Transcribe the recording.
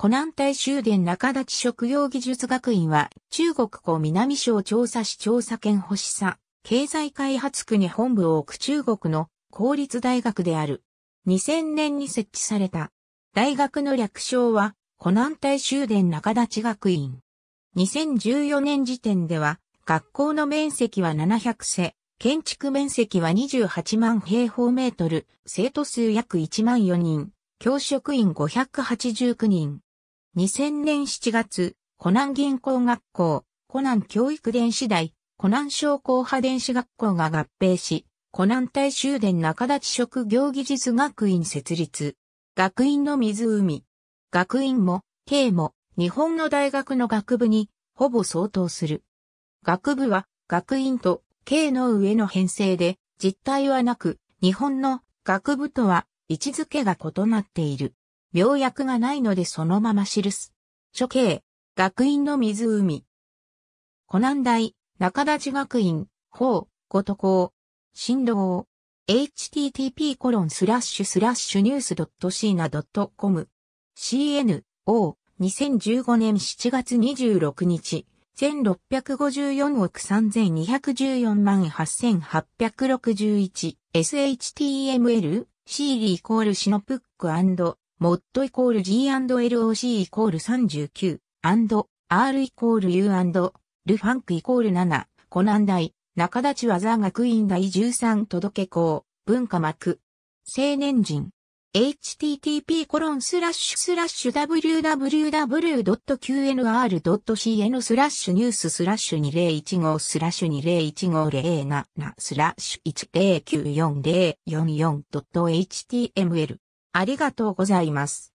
湖南大修電中立職業技術学院は、中国湖南省調査市調査研保守佐、経済開発区に本部を置く中国の公立大学である。2000年に設置された。大学の略称は、湖南大修電中立学院。2014年時点では、学校の面積は700世、建築面積は28万平方メートル、生徒数約1万4人、教職員589人。2000年7月、コナン銀行学校、コナン教育電子大、コナン商工派電子学校が合併し、コナン大衆電中立職業技術学院設立。学院の湖。学院も、経も、日本の大学の学部に、ほぼ相当する。学部は、学院と、経の上の編成で、実態はなく、日本の学部とは位置づけが異なっている。病薬がないのでそのまま記す。処刑、学院の湖。湖南大、中立学院、法、ごと校、振動、http コロンスラッシュスラッシュニュースドットシーナドットコム、CNO、2015年7月26日、1654億3214万8861、SHTML、シーリーイコールシノプック mod イコール g&loc イコール39、and r イコール u and ルファンクイコール7、コナン大、中立技学院第13届け校、文化幕、青年人。http コロンスラッシュスラッシュ www.qnr.cn スラッシュニューススラッシュ2015スラッシュ201507スラッシュ 1094044.html ありがとうございます。